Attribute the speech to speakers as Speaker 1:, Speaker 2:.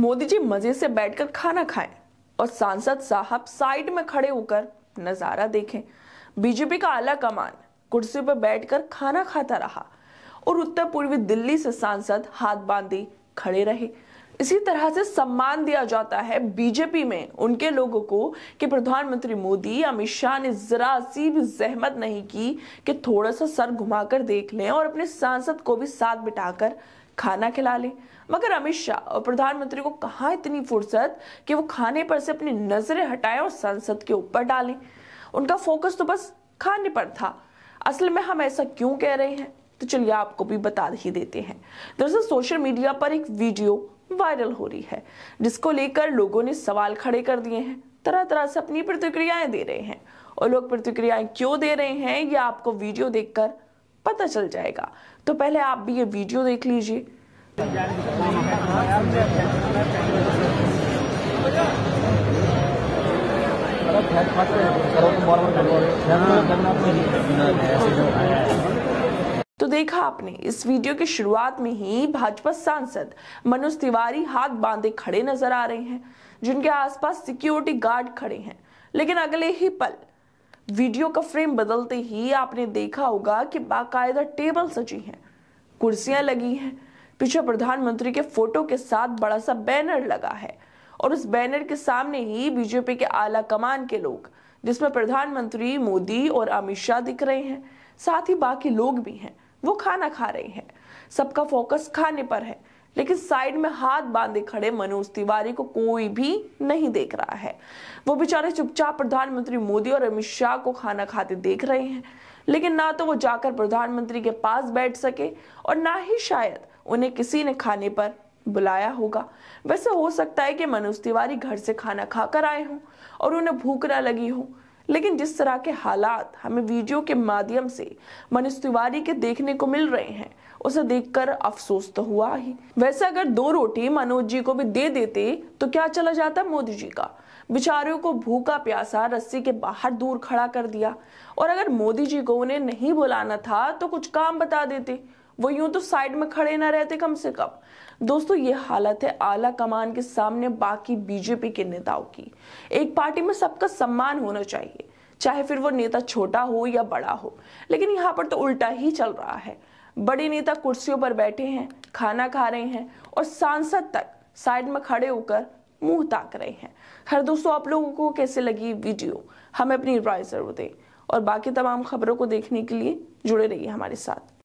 Speaker 1: मोदी जी मजे से बैठकर खाना खाएं और सांसद साहब साइड में खड़े होकर नजारा देखें बीजेपी का आला कमान कुर्सी पर बैठकर खाना खाता रहा और उत्तर पूर्वी दिल्ली से सांसद हाथ बांधे खड़े रहे इसी तरह से सम्मान दिया जाता है बीजेपी में उनके लोगों को कि प्रधानमंत्री मोदी अमित शाह ने जरा सी भी जहमत नहीं की कि थोड़ा सा सर घुमाकर देख लें और अपने सांसद को भी साथ बिठाकर खाना खिला ले मगर अमित शाह और प्रधानमंत्री को कहा इतनी फुर्सत कि वो खाने पर से अपनी नजरें हटाएं और संसद के ऊपर डालें उनका फोकस तो बस खाने पर था असल में हम ऐसा क्यों कह रहे हैं तो चलिए आपको भी बता ही देते हैं दरअसल सोशल मीडिया पर एक वीडियो वायरल हो रही है जिसको लेकर लोगों ने सवाल खड़े कर दिए हैं तरह तरह से अपनी प्रतिक्रियाएं दे रहे हैं और लोग प्रतिक्रियाएं क्यों दे रहे हैं यह आपको वीडियो देखकर पता चल जाएगा तो पहले आप भी ये वीडियो देख लीजिए तो देखा आपने इस वीडियो की शुरुआत में ही भाजपा सांसद मनोज तिवारी हाथ बांधे खड़े नजर आ रहे हैं जिनके आसपास सिक्योरिटी गार्ड खड़े हैं लेकिन अगले ही पल वीडियो का फ्रेम बदलते ही आपने देखा होगा कि बाकायदा टेबल सजी हैं कुर्सियां लगी हैं पीछे प्रधानमंत्री के फोटो के साथ बड़ा सा बैनर लगा है और उस बैनर के सामने ही बीजेपी के आला कमान के लोग जिसमें प्रधानमंत्री मोदी और अमित शाह दिख रहे हैं साथ ही बाकी लोग भी हैं वो खाना खा रहे हैं सबका फोकस खाने पर है लेकिन साइड में हाथ बांधे खड़े मनोज तिवारी को कोई भी नहीं देख रहा है वो बेचारे चुपचाप प्रधानमंत्री मोदी और अमित शाह को खाना खाते देख रहे हैं लेकिन ना तो वो जाकर प्रधानमंत्री के पास बैठ सके और ना ही शायद उन्हें किसी ने खाने पर बुलाया होगा वैसे हो सकता है कि मनोज तिवारी घर से खाना खाकर आए हों और उन्हें भूख ना लगी हो लेकिन जिस तरह के हालात हमें वीडियो के माध्यम से मनीष तिवारी के देखने को मिल रहे हैं उसे देखकर अफसोस तो हुआ ही वैसे अगर दो रोटी मनोज जी को भी दे देते तो क्या चला जाता मोदी जी का बिचारियों को भूखा प्यासा रस्सी के बाहर दूर खड़ा कर दिया और अगर मोदी जी को उन्हें नहीं बुलाना था तो कुछ काम बता देते वो यूं तो साइड में खड़े ना रहते कम से कम दोस्तों ये हालत है आला कमान के सामने बाकी बीजेपी के नेताओं की एक पार्टी में सबका सम्मान होना चाहिए चाहे फिर वो नेता छोटा हो या बड़ा हो लेकिन यहाँ पर तो उल्टा ही चल रहा है बड़े नेता कुर्सियों पर बैठे हैं खाना खा रहे हैं और सांसद तक साइड में खड़े होकर मुंह ताक रहे हैं हर दोस्तों आप लोगों को कैसे लगी वीडियो हमें अपनी राय जरूर दें और बाकी तमाम खबरों को देखने के लिए जुड़े रहिए हमारे साथ